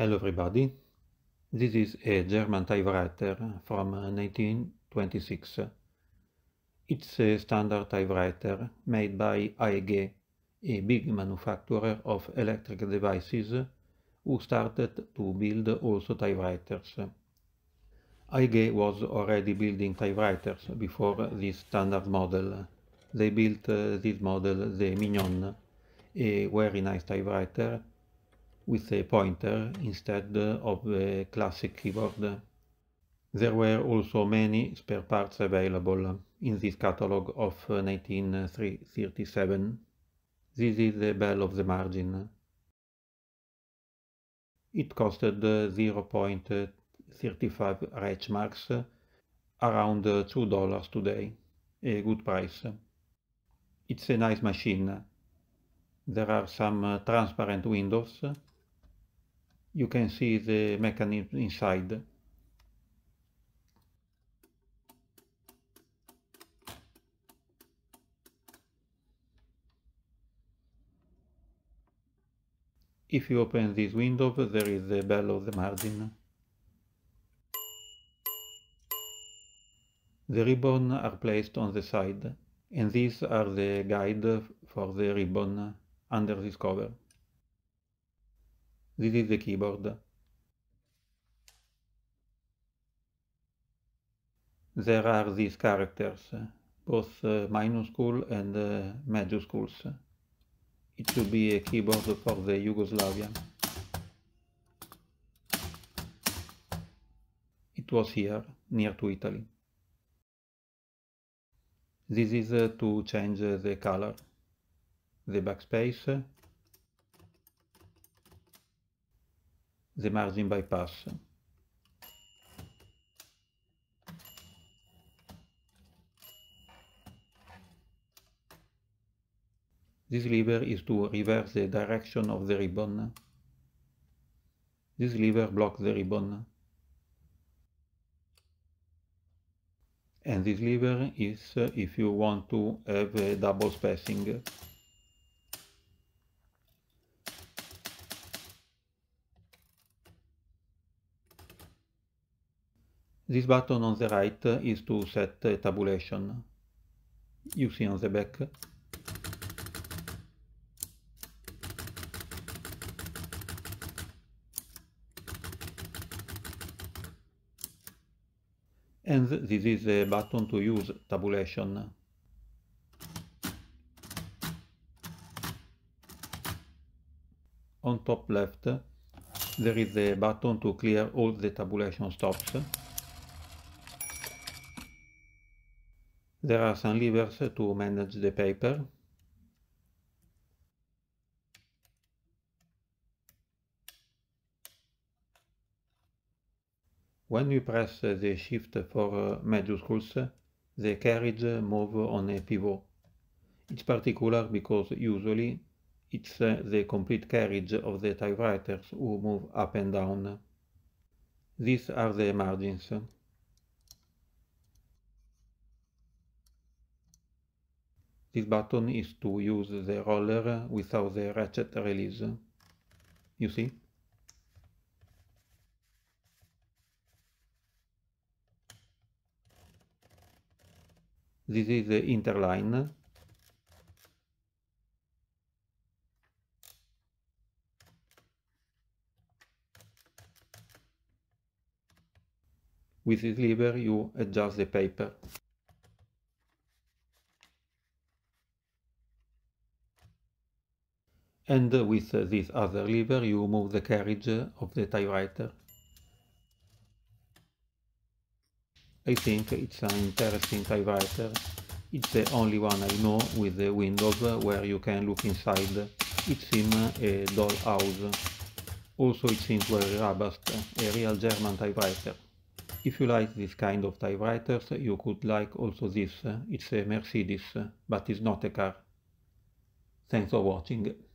Hello everybody, this is a German typewriter from 1926. Uh, it's a standard typewriter made by AEG, a big manufacturer of electric devices who started to build also typewriters. AEG was already building typewriters before this standard model. They built uh, this model, the Mignon, a very nice typewriter with a pointer instead of the classic keyboard. There were also many spare parts available in this catalogue of 1937. This is the bell of the margin. It costed 0.35 Reichmarks, around $2 today, a good price. It's a nice machine. There are some transparent windows you can see the mechanism inside. If you open this window, there is the bell of the margin. The ribbon are placed on the side, and these are the guide for the ribbon under this cover. This is the keyboard. There are these characters, both uh, minuscule and uh, majuscules. It should be a keyboard for the Yugoslavia. It was here, near to Italy. This is uh, to change the color, the backspace, the margin bypass. This lever is to reverse the direction of the ribbon. This lever blocks the ribbon. And this lever is if you want to have a double spacing. This button on the right is to set a tabulation. You see on the back. And this is a button to use tabulation. On top left, there is a button to clear all the tabulation stops. There are some levers to manage the paper. When we press the shift for uh, majuscules, the carriage move on a pivot. It's particular because usually it's uh, the complete carriage of the typewriters who move up and down. These are the margins. This button is to use the roller without the ratchet release. You see? This is the interline. With this lever you adjust the paper. and with this other lever you move the carriage of the typewriter. I think it's an interesting typewriter. It's the only one I know with the windows where you can look inside. It seems a dollhouse. Also it seems very robust, a real German typewriter. If you like this kind of typewriters, you could like also this. It's a Mercedes, but it's not a car. Thanks for watching.